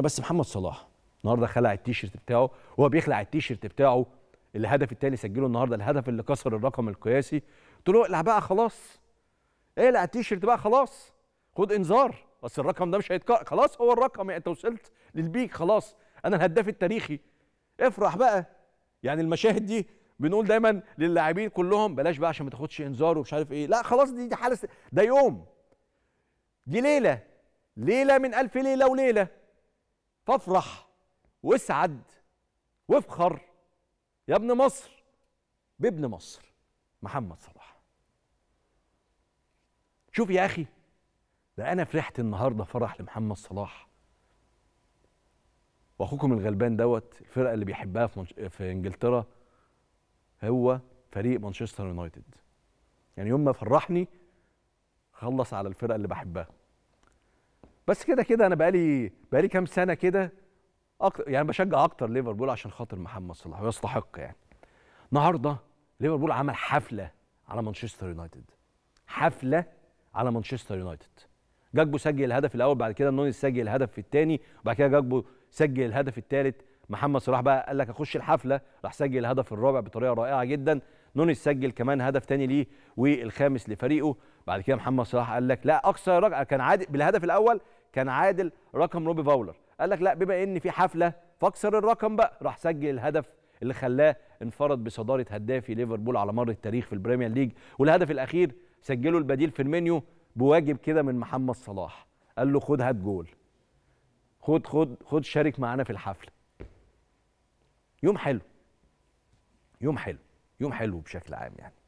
بس محمد صلاح النهارده خلع التيشيرت بتاعه وهو بيخلع التيشيرت بتاعه الهدف الثاني سجله النهارده الهدف اللي كسر الرقم القياسي قلت له اقلع بقى خلاص اقلع إيه التيشيرت بقى خلاص خد انذار بس الرقم ده مش هيتكرر خلاص هو الرقم يعني انت وصلت للبيك خلاص انا الهداف التاريخي افرح بقى يعني المشاهد دي بنقول دايما للاعبين كلهم بلاش بقى عشان ما تاخدش انذار ومش عارف ايه لا خلاص دي دي حاله ده يوم دي ليله ليله من الف ليله وليله فافرح واسعد وافخر يا ابن مصر بابن مصر محمد صلاح شوف يا اخي ده انا فرحت النهارده فرح لمحمد صلاح واخوكم الغلبان دوت الفرقه اللي بيحبها في, منش... في انجلترا هو فريق مانشستر يونايتد يعني يوم ما فرحني خلص على الفرقه اللي بحبها بس كده كده انا بقالي بقالي كام سنه كده أكتر يعني بشجع اكتر ليفربول عشان خاطر محمد صلاح ويستحق يعني النهارده ليفربول عمل حفله على مانشستر يونايتد حفله على مانشستر يونايتد جاكبو سجل الهدف الاول بعد كده نونيز سجل الهدف الثاني وبعد كده جاكبو سجل الهدف الثالث محمد صلاح بقى قال لك اخش الحفله راح سجل الهدف الرابع بطريقه رائعه جدا نونيز سجل كمان هدف ثاني ليه والخامس لفريقه بعد كده محمد صلاح قال لك لا اقصى رجعه كان عادي بالهدف الاول كان عادل رقم روبي فاولر قال لك لا بما ان في حفله فاكسر الرقم بقى راح سجل الهدف اللي خلاه انفرد بصداره هدافي ليفربول على مر التاريخ في البريمير ليج والهدف الاخير سجله البديل فيرمينيو بواجب كده من محمد صلاح قال له خد هات جول خد خد خد شارك معانا في الحفله يوم حلو يوم حلو يوم حلو بشكل عام يعني